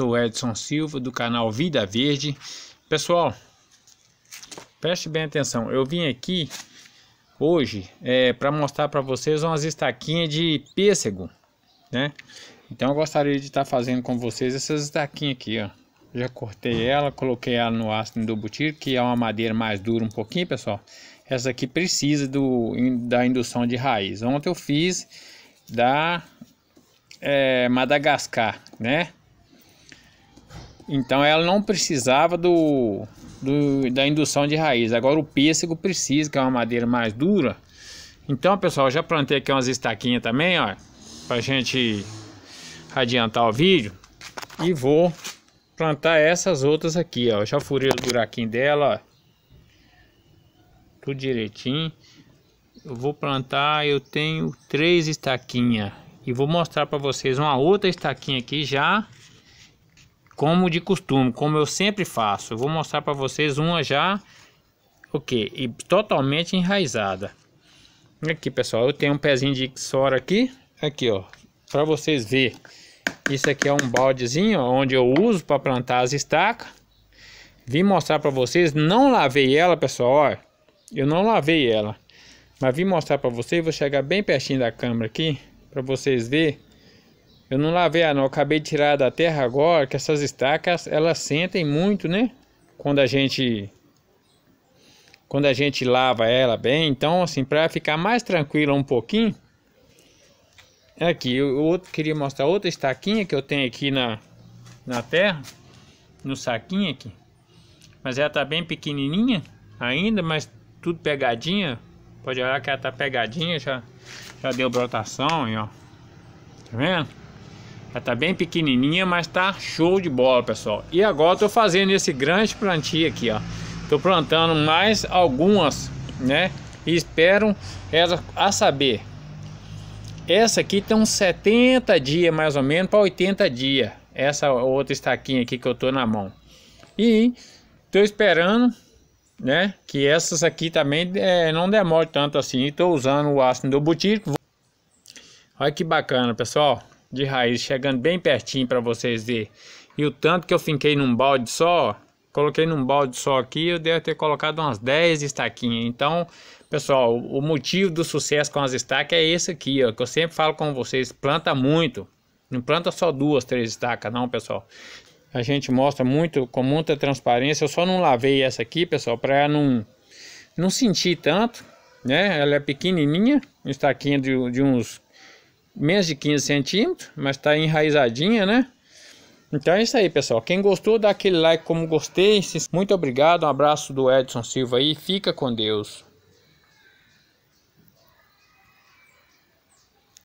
Sou Edson Silva do canal Vida Verde. Pessoal, preste bem atenção. Eu vim aqui hoje é, para mostrar para vocês umas estaquinhas de pêssego, né? Então eu gostaria de estar tá fazendo com vocês essas estaquinhas aqui, ó. Já cortei ela, coloquei ela no ácido do butir, que é uma madeira mais dura um pouquinho, pessoal. Essa aqui precisa do, da indução de raiz. Ontem eu fiz da é, Madagascar, né? Então ela não precisava do, do, da indução de raiz. Agora o pêssego precisa, que é uma madeira mais dura. Então, pessoal, já plantei aqui umas estaquinhas também, ó, pra gente adiantar o vídeo. E vou plantar essas outras aqui, ó. Já furei o buraquinho dela, ó. Tudo direitinho. Eu vou plantar, eu tenho três estaquinhas. E vou mostrar para vocês uma outra estaquinha aqui já como de costume, como eu sempre faço. Eu vou mostrar para vocês uma já o que? E totalmente enraizada. Aqui, pessoal, eu tenho um pezinho de sora aqui, aqui, ó, para vocês ver. Isso aqui é um baldezinho onde eu uso para plantar as estacas. Vim mostrar para vocês, não lavei ela, pessoal, ó. Eu não lavei ela. Mas vim mostrar para vocês, vou chegar bem pertinho da câmera aqui para vocês ver eu não lavei a não, acabei de tirar da terra agora, que essas estacas, elas sentem muito, né? Quando a gente quando a gente lava ela bem, então assim, para ficar mais tranquila um pouquinho, aqui, eu, outro queria mostrar outra estaquinha que eu tenho aqui na na terra, no saquinho aqui. Mas ela tá bem pequenininha ainda, mas tudo pegadinha. Pode olhar que ela tá pegadinha, já já deu brotação, e ó. Tá vendo? Ela tá bem pequenininha, mas tá show de bola, pessoal. E agora tô fazendo esse grande plantio aqui, ó. Tô plantando mais algumas, né? E espero ela a saber. Essa aqui tem uns 70 dias mais ou menos para 80 dias. Essa outra estaquinha aqui que eu tô na mão. E tô esperando, né? Que essas aqui também é, não demore tanto assim. Tô usando o ácido butírico. Olha que bacana, pessoal de raiz chegando bem pertinho para vocês verem. E o tanto que eu finquei num balde só, coloquei num balde só aqui, eu devo ter colocado umas 10 estaquinhas. Então, pessoal, o motivo do sucesso com as estacas é esse aqui, ó, que eu sempre falo com vocês, planta muito. Não planta só duas, três estacas não, pessoal. A gente mostra muito, com muita transparência. Eu só não lavei essa aqui, pessoal, para não, não sentir tanto, né? Ela é pequenininha, estaquinha de, de uns menos de 15 centímetros, mas tá enraizadinha, né? Então é isso aí, pessoal. Quem gostou, dá aquele like como gostei. Muito obrigado, um abraço do Edson Silva aí. Fica com Deus.